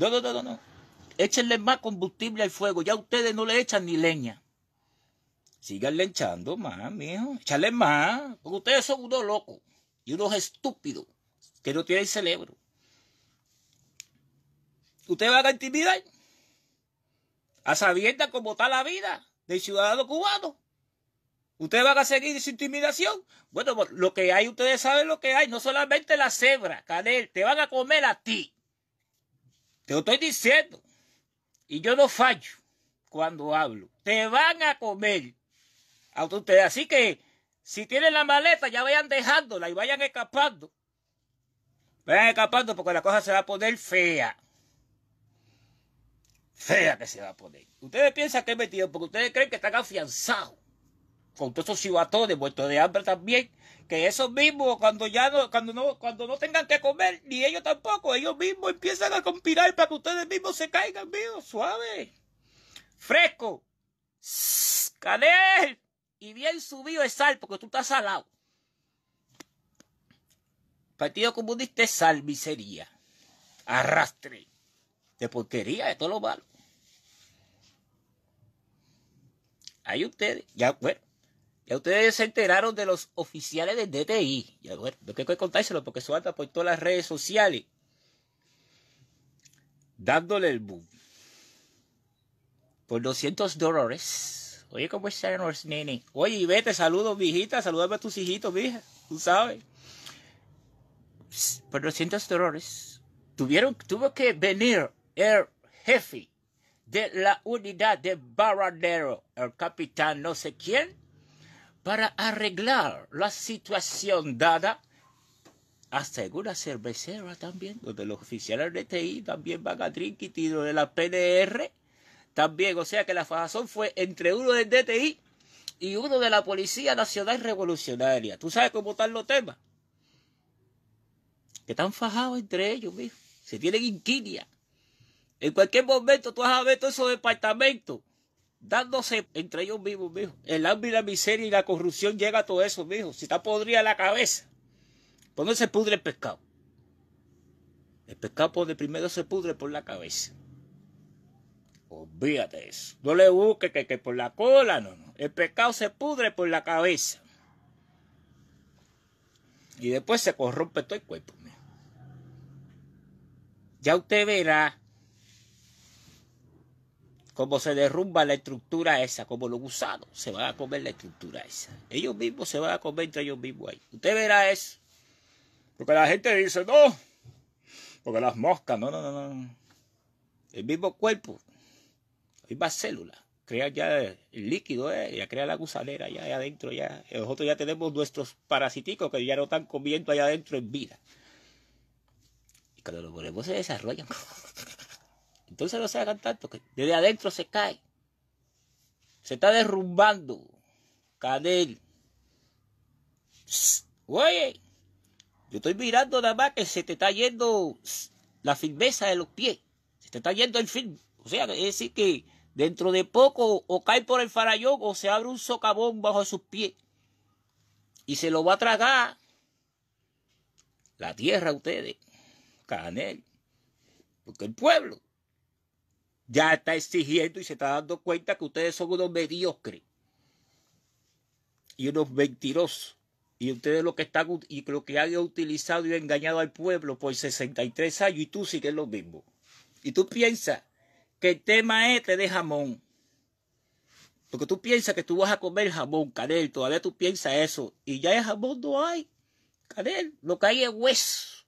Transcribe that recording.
No, no, no, no, Échenle más combustible al fuego. Ya ustedes no le echan ni leña. le echando más, mijo. Echarle más. Porque ustedes son unos locos y unos estúpidos que no tienen cerebro. Ustedes van a intimidar a sabiendas cómo está la vida del ciudadano cubano. ¿Ustedes van a seguir su intimidación? Bueno, lo que hay, ustedes saben lo que hay. No solamente la cebra, Canel, te van a comer a ti. Te lo estoy diciendo. Y yo no fallo cuando hablo. Te van a comer a ustedes. Así que si tienen la maleta, ya vayan dejándola y vayan escapando. Vayan escapando porque la cosa se va a poner fea. Fea que se va a poner. Ustedes piensan que he metido porque ustedes creen que están afianzados con todos esos cibatones muertos de hambre también, que esos mismos cuando ya no, cuando no, cuando no tengan que comer, ni ellos tampoco, ellos mismos empiezan a conspirar para que ustedes mismos se caigan, mío, suave, fresco, canel, y bien subido de sal, porque tú estás salado. Partido Comunista es sal, arrastre, de porquería, de todo lo malo. Ahí ustedes, ya, bueno, ustedes se enteraron de los oficiales del DTI. Ya, bueno, no que contárselo porque eso por todas las redes sociales. Dándole el boom. Por 200 dólares. Oye, ¿cómo están los nenes? Oye, y vete, saludos, mijita. Saludame a tus hijitos, mija. Tú sabes. Por 200 dólares. Tuvieron, tuvo que venir el jefe de la unidad de Baradero. El capitán no sé quién para arreglar la situación dada, asegura cervecera también, donde los oficiales del DTI también van a trinquitido de la PNR, también, o sea que la fajazón fue entre uno del DTI y uno de la Policía Nacional Revolucionaria. ¿Tú sabes cómo están los temas? Que están fajados entre ellos, mijo. Se tienen inquinia. En cualquier momento tú vas a ver todos esos departamentos dándose entre ellos mismos, mijo. El hambre y la miseria y la corrupción llega a todo eso, mijo. Si está podrida la cabeza, ¿por dónde se pudre el pescado? El pescado por de primero se pudre por la cabeza. Olvídate de eso. No le busque que, que por la cola, no, no. El pescado se pudre por la cabeza. Y después se corrompe todo el cuerpo. Ya usted verá como se derrumba la estructura esa, como los gusanos se van a comer la estructura esa. Ellos mismos se van a comer entre ellos mismos ahí. Usted verá eso. Porque la gente dice, no, porque las moscas, no, no, no, no. El mismo cuerpo, las mismas células, crea ya el líquido, eh, ya crea la gusanera ya, allá adentro, ya. Eh, nosotros ya tenemos nuestros parasiticos que ya no están comiendo allá adentro en vida. Y cuando lo volvemos se desarrollan. Entonces no se hagan tanto que desde adentro se cae. Se está derrumbando. Canel. Oye, yo estoy mirando nada más que se te está yendo la firmeza de los pies. Se te está yendo el film. O sea, es decir que dentro de poco o cae por el farallón o se abre un socavón bajo sus pies. Y se lo va a tragar la tierra a ustedes. Canel. Porque el pueblo ya está exigiendo y se está dando cuenta que ustedes son unos mediocres y unos mentirosos. Y ustedes lo que están y lo que han utilizado y engañado al pueblo por 63 años y tú sigues lo mismo. Y tú piensas que el tema este de jamón. Porque tú piensas que tú vas a comer jamón, Canel. Todavía tú piensas eso. Y ya el jamón no hay. Canel, lo que hay es hueso.